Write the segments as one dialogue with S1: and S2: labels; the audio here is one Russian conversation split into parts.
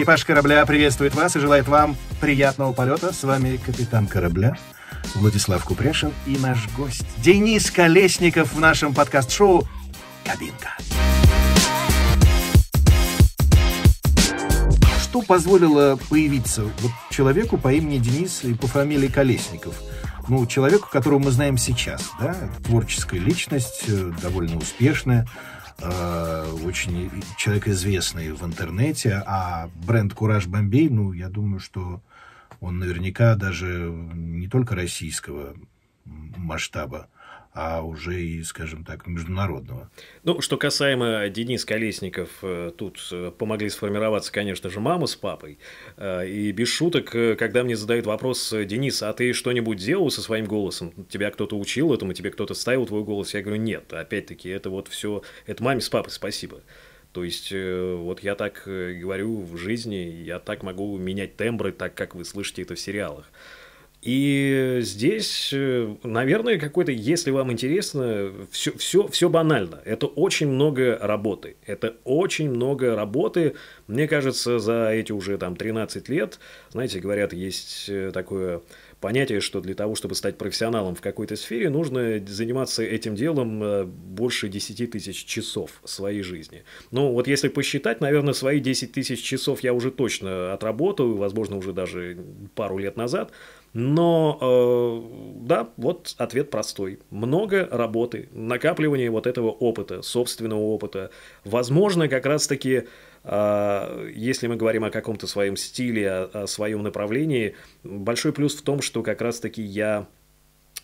S1: Экипаж корабля приветствует вас и желает вам приятного полета. С вами капитан корабля Владислав Купрешин и наш гость Денис Колесников в нашем подкаст-шоу «Кабинка». Что позволило появиться вот человеку по имени Денис и по фамилии Колесников? Ну, человеку, которого мы знаем сейчас, да, творческая личность, э, довольно успешная, Э, очень человек известный в интернете, а бренд Кураж Бомбей, ну, я думаю, что он наверняка даже не только российского масштаба, а уже и, скажем так, международного.
S2: Ну, что касаемо Дениса Колесников, э, тут э, помогли сформироваться, конечно же, мама с папой. Э, и без шуток, когда мне задают вопрос, Денис, а ты что-нибудь делал со своим голосом? Тебя кто-то учил этому, тебе кто-то ставил твой голос? Я говорю, нет, опять-таки, это вот все, это маме с папой спасибо. То есть, вот я так говорю в жизни, я так могу менять тембры, так как вы слышите это в сериалах. И здесь, э, наверное, какой-то, если вам интересно, все, все, все банально. Это очень много работы. Это очень много работы. Мне кажется, за эти уже там 13 лет, знаете, говорят, есть э, такое понятие, что для того, чтобы стать профессионалом в какой-то сфере, нужно заниматься этим делом э, больше 10 тысяч часов своей жизни. Ну, вот если посчитать, наверное, свои 10 тысяч часов я уже точно отработаю, возможно, уже даже пару лет назад – но э, да, вот ответ простой. Много работы, накапливание вот этого опыта, собственного опыта. Возможно, как раз-таки, э, если мы говорим о каком-то своем стиле, о, о своем направлении, большой плюс в том, что как раз-таки я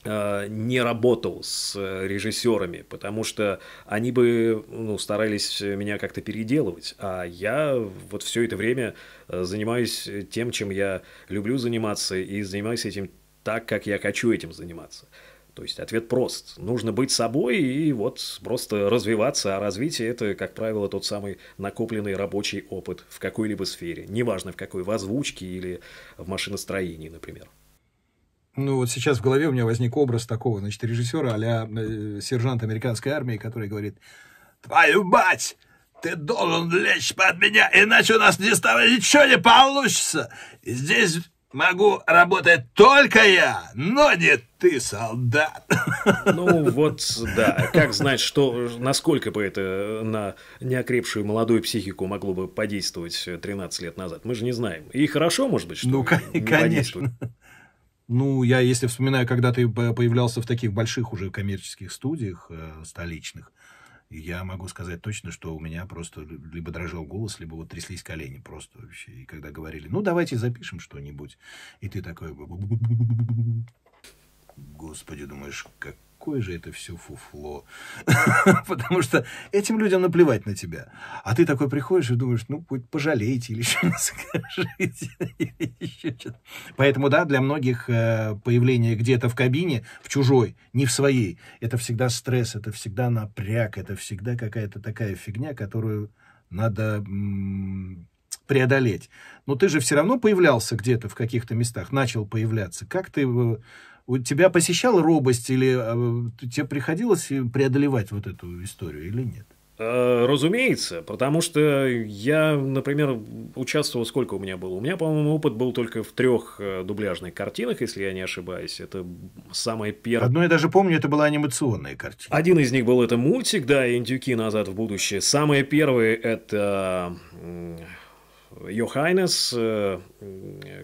S2: Э, не работал с э, режиссерами, потому что они бы ну, старались меня как-то переделывать, а я вот все это время э, занимаюсь тем, чем я люблю заниматься, и занимаюсь этим так, как я хочу этим заниматься. То есть ответ прост. Нужно быть собой и вот просто развиваться, а развитие – это, как правило, тот самый накопленный рабочий опыт в какой-либо сфере, неважно в какой, в озвучке или в машиностроении, например
S1: ну вот сейчас в голове у меня возник образ такого, значит, режиссера а э, сержант американской армии, который говорит, твою мать, ты должен лечь под меня, иначе у нас не стало ничего не получится. Здесь могу работать только я, но не ты, солдат.
S2: Ну вот, да. Как знать, что, насколько бы это на неокрепшую молодую психику могло бы подействовать 13 лет назад? Мы же не знаем. И хорошо, может быть, что ну, конечно.
S1: Ну, я, если вспоминаю, когда ты появлялся в таких больших уже коммерческих студиях э, столичных, я могу сказать точно, что у меня просто либо дрожал голос, либо вот тряслись колени просто вообще. И когда говорили, ну, давайте запишем что-нибудь, и ты такой... Господи, думаешь, как какое же это все фуфло. Потому что этим людям наплевать на тебя. А ты такой приходишь и думаешь, ну, хоть пожалейте или что скажите. Или еще что-то. Поэтому, да, для многих э, появление где-то в кабине, в чужой, не в своей, это всегда стресс, это всегда напряг, это всегда какая-то такая фигня, которую надо преодолеть. Но ты же все равно появлялся где-то в каких-то местах, начал появляться. Как ты у тебя посещала робость или э, тебе приходилось преодолевать вот эту историю или нет?
S2: Э, разумеется, потому что я, например, участвовал, сколько у меня было? У меня, по-моему, опыт был только в трех э, дубляжных картинах, если я не ошибаюсь. Это самая первая. Одно я
S1: даже помню, это была анимационная картина. Один из
S2: них был это мультик, да, «Индюки назад в будущее». Самое первое – это Йохайнес, э,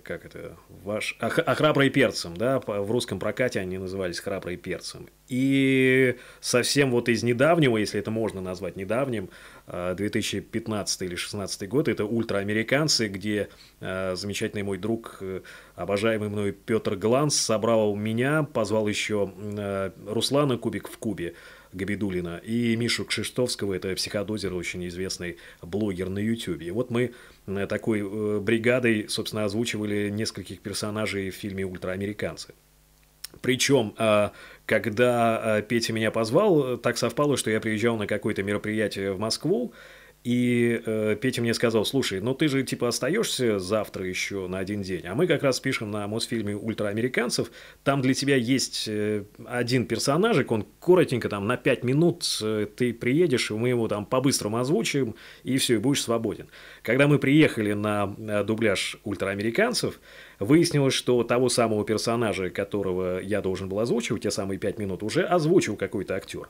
S2: как это, ваш, а, храбрый перцем, да, в русском прокате они назывались храбрый перцем. И совсем вот из недавнего, если это можно назвать недавним, 2015 э, или 2016 год, это ультраамериканцы, где э, замечательный мой друг, обожаемый мной Петр Гланс, собрал меня, позвал еще Руслана Кубик в Кубе, Габидулина, и Мишу Кшиштовского, это психодозер, очень известный блогер на YouTube. И вот мы э, такой э, бригадой, собственно, озвучивали нескольких персонажей в фильме «Ультраамериканцы». Причем, э, когда Петя меня позвал, так совпало, что я приезжал на какое-то мероприятие в Москву, и э, Петя мне сказал, слушай, ну ты же типа остаешься завтра еще на один день, а мы как раз пишем на Мосфильме «Ультраамериканцев», там для тебя есть э, один персонажик, он коротенько там на пять минут э, ты приедешь, и мы его там по-быстрому озвучим, и все, и будешь свободен. Когда мы приехали на, на э, дубляж «Ультраамериканцев», выяснилось, что того самого персонажа, которого я должен был озвучивать, те самые пять минут, уже озвучил какой-то актер.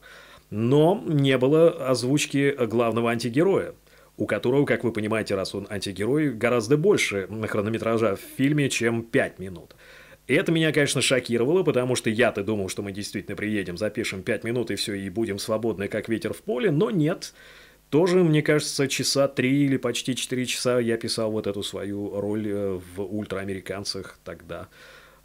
S2: Но не было озвучки главного антигероя, у которого, как вы понимаете, раз он антигерой, гораздо больше хронометража в фильме, чем 5 минут. И это меня, конечно, шокировало, потому что я-то думал, что мы действительно приедем, запишем 5 минут и все, и будем свободны, как ветер в поле, но нет. Тоже, мне кажется, часа 3 или почти 4 часа я писал вот эту свою роль э, в «Ультраамериканцах» тогда.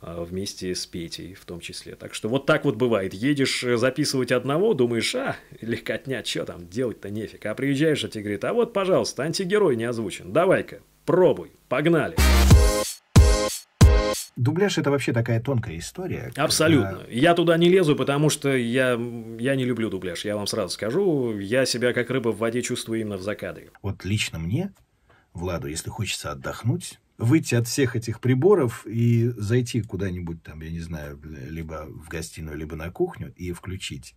S2: А, вместе с Петей в том числе. Так что вот так вот бывает. Едешь э, записывать одного, думаешь, а, легкотня, что там, делать-то нефиг. А приезжаешь, а тебе говорит, а вот, пожалуйста, антигерой не озвучен. Давай-ка, пробуй, погнали.
S1: Дубляж это вообще такая тонкая история.
S2: Абсолютно. Когда... Я туда не лезу, потому что я, я не люблю дубляж. Я вам сразу скажу, я себя как рыба в воде чувствую именно в закадре.
S1: Вот лично мне, Владу, если хочется отдохнуть, выйти от всех этих приборов и зайти куда-нибудь там, я не знаю, либо в гостиную, либо на кухню и включить,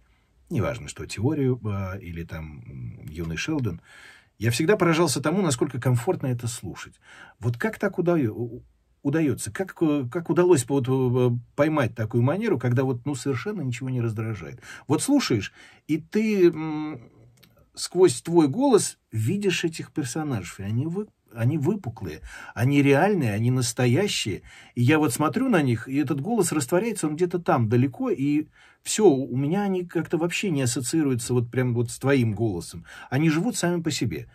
S1: неважно что, теорию а, или там юный Шелдон, я всегда поражался тому, насколько комфортно это слушать. Вот как так удается? удается? Как, э, как удалось вот, э, э, поймать такую манеру, когда вот, ну, совершенно ничего не раздражает? Вот слушаешь, и ты сквозь твой голос видишь этих персонажей, и они вы они выпуклые, они реальные, они настоящие. И я вот смотрю на них, и этот голос растворяется, он где-то там, далеко, и все, у меня они как-то вообще не ассоциируются вот прям вот с твоим голосом. Они живут сами по себе.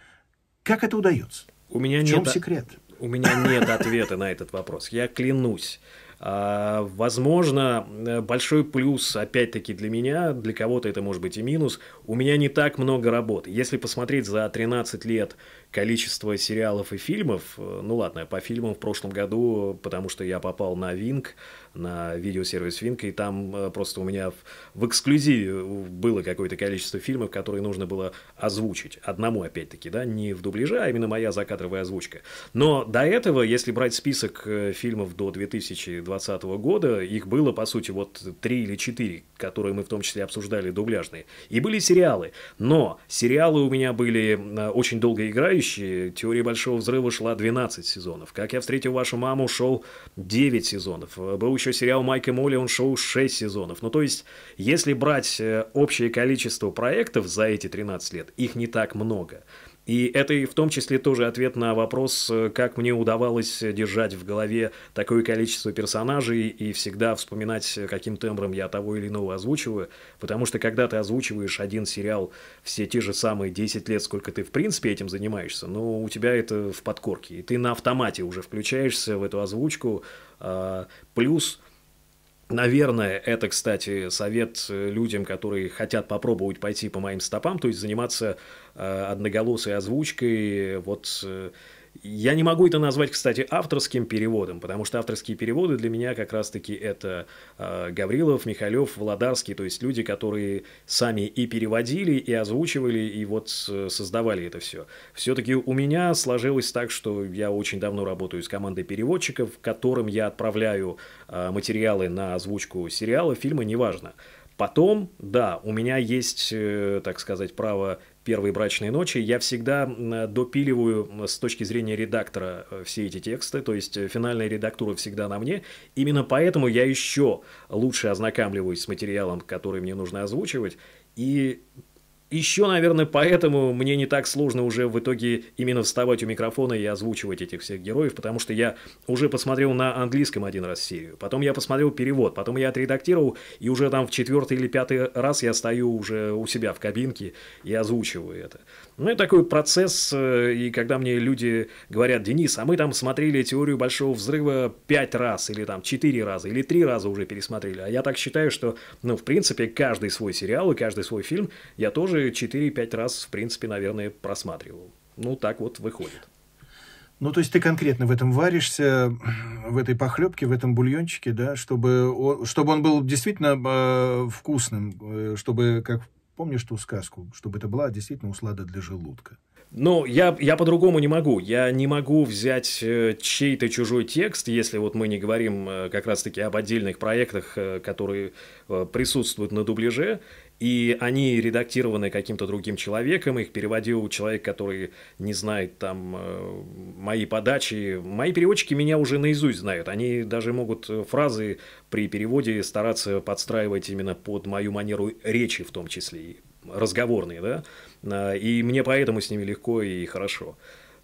S1: Как это удается?
S2: У меня В чем нет... секрет? У меня нет ответа на этот вопрос. Я клянусь. А, возможно, э, большой плюс, опять-таки, для меня, для кого-то это может быть и минус, у меня не так много работы. Если посмотреть за 13 лет количество сериалов и фильмов, э, ну ладно, по фильмам в прошлом году, потому что я попал на Винг, на видеосервис Винка, и там э, просто у меня в эксклюзиве было какое-то количество фильмов, которые нужно было озвучить. Одному, опять-таки, да, не в дубляже, а именно моя закадровая озвучка. Но до этого, если брать список э, фильмов до 2020 года, их было, по сути, вот три или четыре, которые мы в том числе обсуждали дубляжные. И были сериалы. Но сериалы у меня были э, очень долгоиграющие. «Теория большого взрыва» шла 12 сезонов. «Как я встретил вашу маму» шел 9 сезонов. «Был еще сериал Майка Молли, он шел 6 сезонов. Ну, то есть, если брать э, общее количество проектов за эти 13 лет, их не так много. И это и в том числе тоже ответ на вопрос, э, как мне удавалось держать в голове такое количество персонажей и всегда вспоминать, э, каким тембром я того или иного озвучиваю. Потому что когда ты озвучиваешь один сериал все те же самые 10 лет, сколько ты в принципе этим занимаешься, но у тебя это в подкорке. И ты на автомате уже включаешься в эту озвучку, а, плюс Наверное, это, кстати, совет людям, которые хотят попробовать пойти по моим стопам, то есть заниматься а, одноголосой озвучкой, вот э, я не могу это назвать, кстати, авторским переводом, потому что авторские переводы для меня как раз-таки это э, Гаврилов, Михалев, Владарский, то есть люди, которые сами и переводили, и озвучивали, и вот э, создавали это все. Все-таки у меня сложилось так, что я очень давно работаю с командой переводчиков, которым я отправляю э, материалы на озвучку сериала, фильма, неважно. Потом, да, у меня есть, э, так сказать, право первые брачные ночи, я всегда допиливаю с точки зрения редактора э, все эти тексты, то есть э, финальная редактура всегда на мне. Именно поэтому я еще лучше ознакомливаюсь с материалом, который мне нужно озвучивать, и еще, наверное, поэтому мне не так сложно уже в итоге именно вставать у микрофона и озвучивать этих всех героев, потому что я уже посмотрел на английском один раз серию, потом я посмотрел перевод, потом я отредактировал, и уже там в четвертый или пятый раз я стою уже у себя в кабинке и озвучиваю это. Ну, и такой процесс, э, и когда мне люди говорят, Денис, а мы там смотрели теорию большого взрыва пять раз, или там четыре раза, или три раза уже пересмотрели, а я так считаю, что, ну, в принципе, каждый свой сериал и каждый свой фильм я тоже тоже 4-5 раз, в принципе, наверное, просматривал. Ну, так вот выходит.
S1: Ну, то есть ты конкретно в этом варишься, в этой похлебке, в этом бульончике, да, чтобы он, чтобы он был действительно э, вкусным, э, чтобы, как помнишь ту сказку, чтобы это была действительно услада для желудка.
S2: Ну, я, я по-другому не могу. Я не могу взять э, чей-то чужой текст, если вот мы не говорим э, как раз-таки об отдельных проектах, которые присутствуют на дубляже и они редактированы каким-то другим человеком, их переводил человек, который не знает там э, мои подачи. Мои переводчики меня уже наизусть знают, они даже могут э, фразы при переводе стараться подстраивать именно под мою манеру речи в том числе, разговорные, да, э, и мне поэтому с ними легко и хорошо.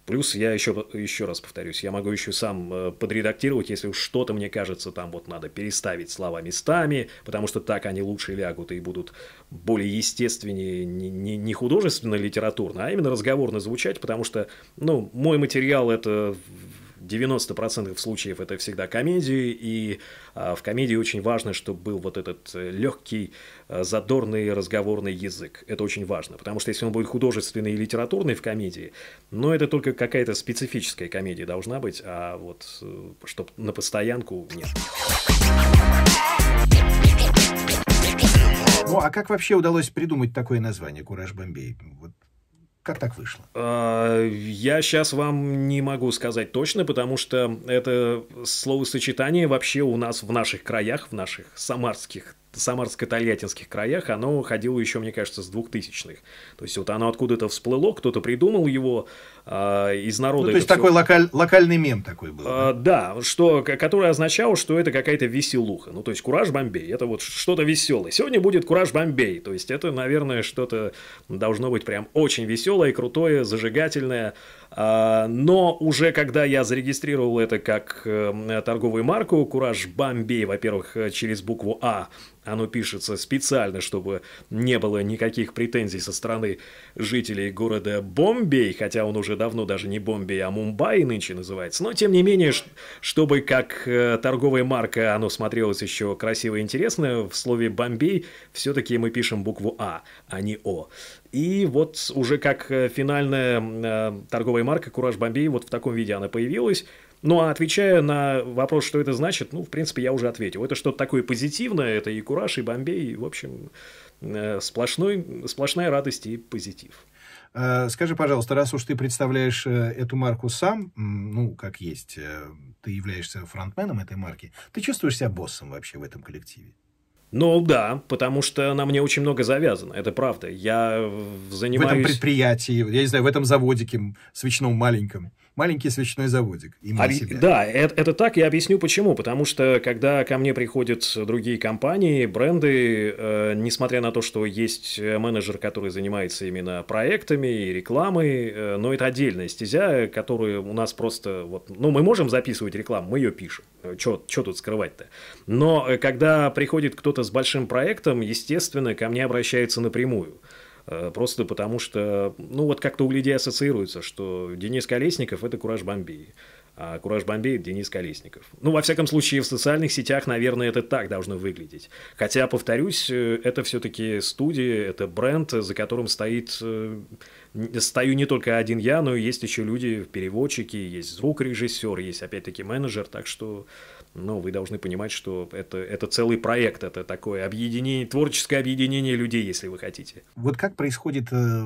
S2: Плюс я еще, еще раз повторюсь, я могу еще сам э, подредактировать, если уж что-то мне кажется, там вот надо переставить слова местами, потому что так они лучше лягут и будут более естественнее, не, не, не художественно-литературно, а именно разговорно звучать, потому что, ну, мой материал это 90% случаев это всегда комедии, и а, в комедии очень важно, чтобы был вот этот э, легкий, э, задорный разговорный язык. Это очень важно, потому что если он будет художественный и литературный в комедии, но это только какая-то специфическая комедия должна быть, а вот э, чтобы на постоянку нет.
S1: Ну, а как вообще удалось придумать такое название «Кураж Бомбей»? Вот как так вышло?
S2: А, я сейчас вам не могу сказать точно, потому что это словосочетание вообще у нас в наших краях, в наших самарских самарско-тольяттинских краях, оно ходило еще, мне кажется, с двухтысячных. То есть вот оно откуда-то всплыло, кто-то придумал его, а, из народа. Ну, то есть такой все... локаль,
S1: локальный мем такой
S2: был. А, да, что, который означал, что это какая-то веселуха. Ну, то есть Кураж Бомбей, это вот что-то веселое. Сегодня будет Кураж Бомбей. То есть это, наверное, что-то должно быть прям очень веселое, крутое, зажигательное. А, но уже когда я зарегистрировал это как э, торговую марку, Кураж Бомбей, во-первых, э, через букву А оно пишется специально, чтобы не было никаких претензий со стороны жителей города Бомбей, хотя он уже уже давно даже не Бомби, а Мумбаи нынче называется. Но тем не менее, чтобы как э, торговая марка оно смотрелось еще красиво и интересно, в слове Бомбей все-таки мы пишем букву А, а не О. И вот уже как э, финальная э, торговая марка Кураж Бомбей вот в таком виде она появилась. Ну а отвечая на вопрос, что это значит, ну, в принципе, я уже ответил. Это что-то такое позитивное, это и кураж, и Бомбей, и, в общем, сплошной, сплошная радость и позитив. Э, скажи, пожалуйста,
S1: раз уж ты представляешь э, эту марку сам, ну, как
S2: есть, э, ты являешься
S1: фронтменом этой марки, ты чувствуешь себя боссом вообще в этом коллективе?
S2: Ну да, потому что на мне очень много завязано, это правда. Я занимаюсь... В этом предприятии, я не знаю, в этом
S1: заводике свечном маленьком маленький свечной заводик. Именно Да,
S2: это, это так, я объясню почему. Потому что, когда ко мне приходят другие компании, бренды, э, несмотря на то, что есть э, менеджер, который занимается именно проектами и рекламой, э, но это отдельная стезя, которую у нас просто... Вот, ну, мы можем записывать рекламу, мы ее пишем. Э, что тут скрывать-то? Но э, когда приходит кто-то с большим проектом, естественно, ко мне обращаются напрямую. Э, просто потому что, ну вот как-то у людей ассоциируется, что Денис Колесников – это Кураж Бомбей. А Кураж Бомбей – Денис Колесников. Ну, во всяком случае, в социальных сетях, наверное, это так должно выглядеть. Хотя, повторюсь, э, это все-таки студия, это бренд, за которым стоит э, стою не только один я, но есть еще люди, переводчики, есть звукорежиссер, есть опять-таки менеджер, так что ну, вы должны понимать, что это, это целый проект, это такое объединение, творческое объединение людей, если вы хотите.
S1: Вот как происходит э,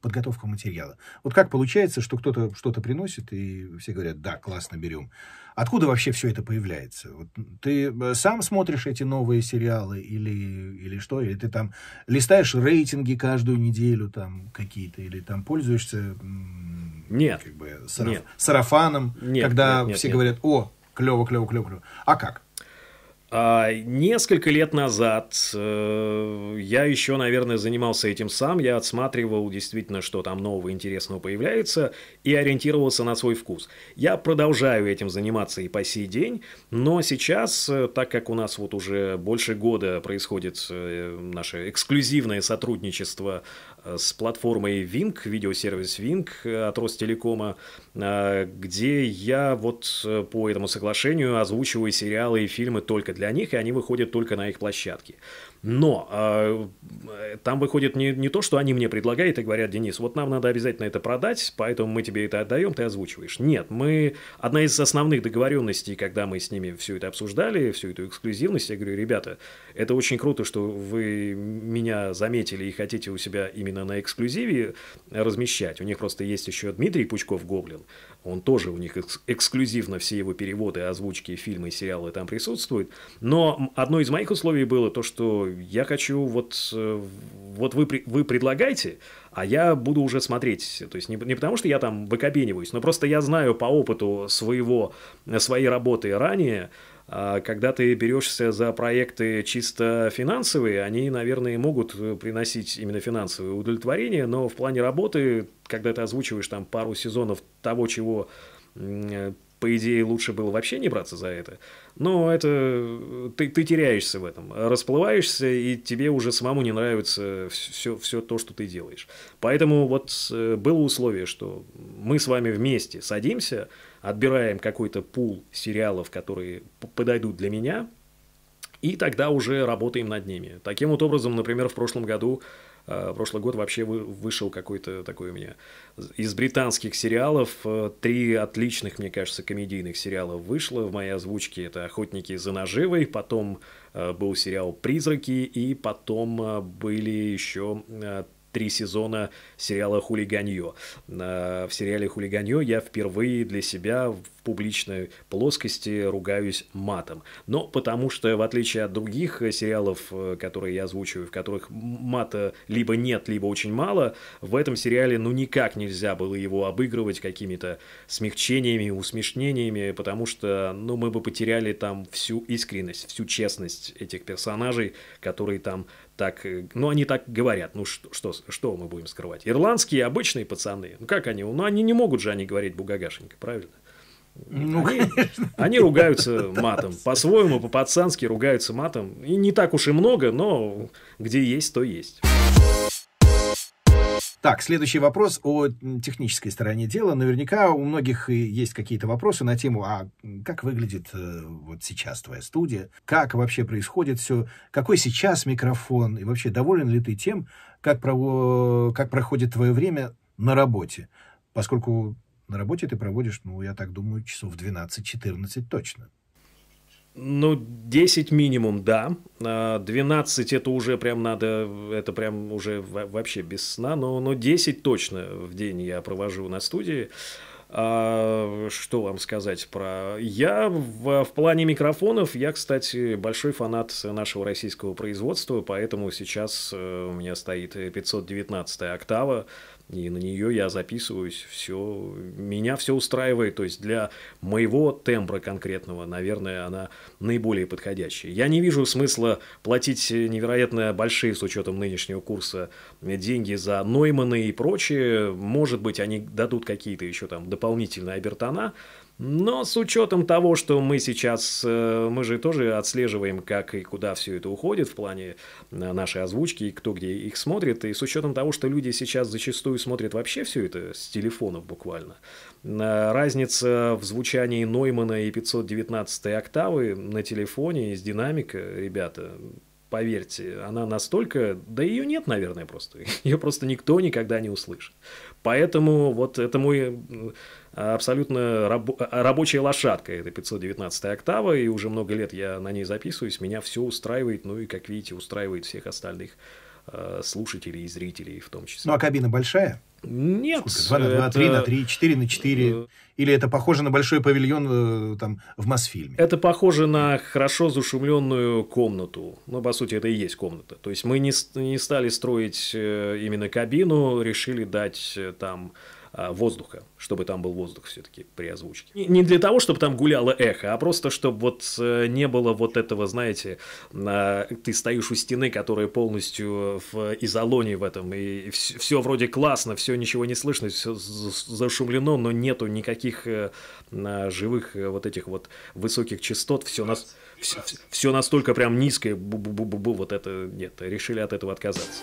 S1: подготовка материала? Вот как получается, что кто-то что-то приносит, и все говорят, да, классно, берем. Откуда вообще все это появляется? Вот ты э, сам смотришь эти новые сериалы или, или что? Или ты там листаешь рейтинги каждую неделю там какие-то? Или там пользуешься нет, как бы, сараф... нет. сарафаном, нет, когда нет, нет, все нет. говорят, о, клево, клево, клево, клево. А как?
S2: А, несколько лет назад э, я еще, наверное, занимался этим сам. Я отсматривал действительно, что там нового интересного появляется, и ориентировался на свой вкус. Я продолжаю этим заниматься и по сей день, но сейчас, э, так как у нас вот уже больше года происходит э, наше эксклюзивное сотрудничество Э, с платформой Wing, видеосервис Wing э, от Ростелекома, э, где я вот по этому соглашению озвучиваю сериалы и фильмы только для них, и они выходят только на их площадке. Но а, э, там выходит не, не то, что они мне предлагают и говорят, Денис, вот нам надо обязательно это продать, поэтому мы тебе это отдаем, ты озвучиваешь. Нет, мы... Одна из основных договоренностей, когда мы с ними все это обсуждали, всю эту эксклюзивность, я говорю, ребята, это очень круто, что вы меня заметили и хотите у себя именно на эксклюзиве размещать. У них просто есть еще Дмитрий Пучков Гоблин, он тоже у них экс- эксклюзивно все его переводы, озвучки, фильмы, сериалы там присутствуют. Но одно из моих условий было то, что я хочу вот, э, вот вы, вы предлагаете, а я буду уже смотреть. То есть не, не потому, что я там выкопениваюсь, но просто я знаю по опыту своего, э, своей работы ранее, а когда ты берешься за проекты чисто финансовые, они, наверное, могут э, приносить именно финансовое удовлетворение, но в плане работы, когда ты озвучиваешь там пару сезонов того, чего по идее, лучше было вообще не браться за это. Но это ты, ты теряешься в этом, расплываешься, и тебе уже самому не нравится все, все то, что ты делаешь. Поэтому вот э, было условие, что мы с вами вместе садимся, отбираем какой-то пул сериалов, которые подойдут для меня, и тогда уже работаем над ними. Таким вот образом, например, в прошлом году Э, прошлый год вообще вышел какой-то такой у меня. Из британских сериалов э, три отличных, мне кажется, комедийных сериалов вышло в моей озвучке. Это «Охотники за наживой», потом э, был сериал «Призраки», и потом были еще три сезона сериала «Хулиганье». В сериале «Хулиганье» я впервые для себя публичной плоскости ругаюсь матом. Но потому что, в отличие от других э, сериалов, э, которые я озвучиваю, в которых мата либо нет, либо очень мало, в этом сериале ну никак нельзя было его обыгрывать какими-то смягчениями, усмешнениями, потому что ну мы бы потеряли там всю искренность, всю честность этих персонажей, которые там так, э, ну они так говорят, ну что, что, что мы будем скрывать? Ирландские обычные пацаны, ну как они, ну они не могут же они говорить бугагашенько, правильно?
S1: Ну, они, конечно.
S2: они ругаются матом. По-своему, по-пацански ругаются матом. И не так уж и много, но где есть, то есть. Так, следующий вопрос о технической
S1: стороне дела. Наверняка у многих есть какие-то вопросы на тему, а как выглядит э, вот сейчас твоя студия, как вообще происходит все, какой сейчас микрофон, и вообще доволен ли ты тем, как, прово... как проходит твое время на работе, поскольку на работе ты проводишь, ну, я так думаю, часов 12-14 точно.
S2: Ну, 10 минимум, да. 12 а, это уже прям надо, это прям уже вообще без сна, но, но 10 точно в день я провожу на студии. А, что вам сказать про... Я в, в плане микрофонов, я, кстати, большой фанат нашего российского производства, поэтому сейчас э, у меня стоит 519 октава, и на нее я записываюсь, все, меня все устраивает, то есть для моего тембра конкретного, наверное, она наиболее подходящая. Я не вижу смысла платить невероятно большие, с учетом нынешнего курса, деньги за Нойманы и прочее. Может быть, они дадут какие-то еще там дополнительные обертона, но с учетом того, что мы сейчас, э, мы же тоже отслеживаем, как и куда все это уходит в плане э, нашей озвучки и кто где их смотрит, и с учетом того, что люди сейчас зачастую смотрят вообще все это с телефонов буквально, э, разница в звучании Ноймана и 519 октавы на телефоне из динамика, ребята, поверьте, она настолько... Да ее нет, наверное, просто. Ее просто никто никогда не услышит. Поэтому вот это мой абсолютно раб... Э, рабочая лошадка, это 519 октава, и уже много лет я на ней записываюсь, меня все устраивает, ну и, как видите, устраивает всех остальных Э, слушателей и зрителей в том числе. Ну,
S1: а кабина большая? Нет. Сколько? 2 на 2, это... 3 на 3, 4 на 4. Э, Или это похоже на большой павильон э, там, в Мосфильме?
S2: Это похоже на хорошо зашумленную комнату. Ну, по сути, это и есть комната. То есть мы не, не стали строить именно кабину, решили дать там Э, воздуха, чтобы там был воздух все-таки при озвучке. Не для того, чтобы там гуляло эхо, а просто чтобы вот э, не было вот этого, знаете, э, ты стоишь у стены, которая полностью в изолоне в этом, и все вроде классно, все ничего не слышно, все зашумлено, но нету никаких живых вот этих вот высоких частот, все нас все, все настолько прям низкое, бу -бу -бу -бу -бу, вот это нет, решили от этого отказаться.